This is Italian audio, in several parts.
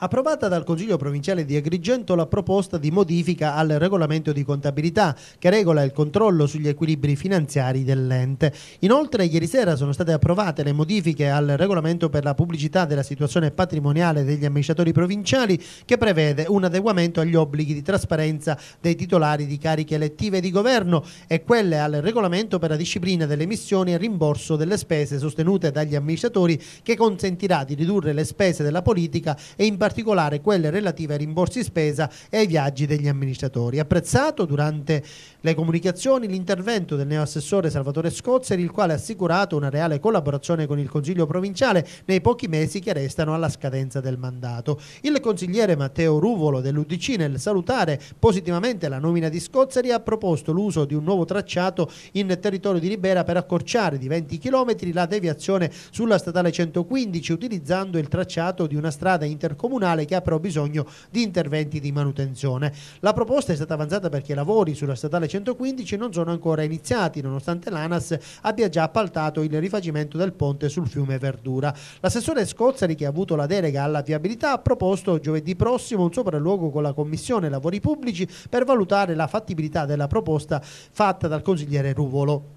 approvata dal Consiglio provinciale di Agrigento la proposta di modifica al regolamento di contabilità che regola il controllo sugli equilibri finanziari dell'ente. Inoltre ieri sera sono state approvate le modifiche al regolamento per la pubblicità della situazione patrimoniale degli amministratori provinciali che prevede un adeguamento agli obblighi di trasparenza dei titolari di cariche elettive di governo e quelle al regolamento per la disciplina delle missioni e rimborso delle spese sostenute dagli amministratori che consentirà di ridurre le spese della politica e in particolare particolare quelle relative ai rimborsi spesa e ai viaggi degli amministratori. Apprezzato durante le comunicazioni l'intervento del neoassessore Salvatore Scozzeri, il quale ha assicurato una reale collaborazione con il Consiglio provinciale nei pochi mesi che restano alla scadenza del mandato. Il consigliere Matteo Ruvolo dell'Udc nel salutare positivamente la nomina di Scozzeri ha proposto l'uso di un nuovo tracciato in territorio di Ribera per accorciare di 20 km la deviazione sulla statale 115 utilizzando il tracciato di una strada intercomunale comunale che ha però bisogno di interventi di manutenzione. La proposta è stata avanzata perché i lavori sulla statale 115 non sono ancora iniziati, nonostante l'ANAS abbia già appaltato il rifacimento del ponte sul fiume Verdura. L'assessore Scozzari, che ha avuto la delega alla viabilità, ha proposto giovedì prossimo un sopralluogo con la Commissione Lavori Pubblici per valutare la fattibilità della proposta fatta dal consigliere Ruvolo.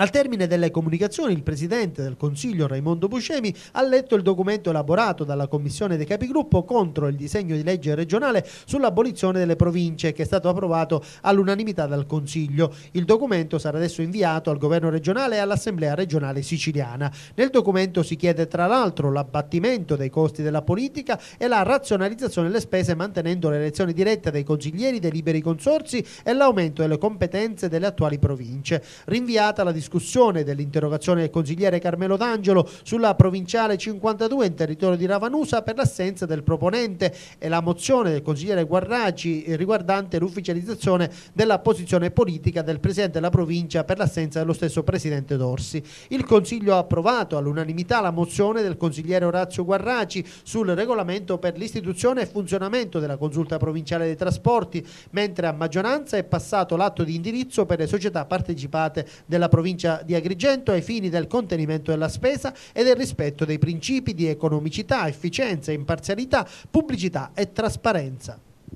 Al termine delle comunicazioni il Presidente del Consiglio Raimondo Buscemi ha letto il documento elaborato dalla Commissione dei Capigruppo contro il disegno di legge regionale sull'abolizione delle province che è stato approvato all'unanimità dal Consiglio. Il documento sarà adesso inviato al Governo regionale e all'Assemblea regionale siciliana. Nel documento si chiede tra l'altro l'abbattimento dei costi della politica e la razionalizzazione delle spese mantenendo l'elezione diretta dei consiglieri dei liberi consorsi e l'aumento delle competenze delle attuali province. Rinviata la discussione discussione dell'interrogazione del consigliere Carmelo D'Angelo sulla provinciale 52 in territorio di Ravanusa per l'assenza del proponente e la mozione del consigliere Guarraggi riguardante l'ufficializzazione della posizione politica del presidente della provincia per l'assenza dello stesso presidente Dorsi. Il Consiglio ha approvato all'unanimità la mozione del consigliere Orazio Guarraggi sul regolamento per l'istituzione e funzionamento della consulta provinciale dei trasporti, mentre a maggioranza è passato l'atto di indirizzo per le società partecipate della provincia provincia di Agrigento ai fini del contenimento della spesa e del rispetto dei principi di economicità, efficienza, imparzialità, pubblicità e trasparenza.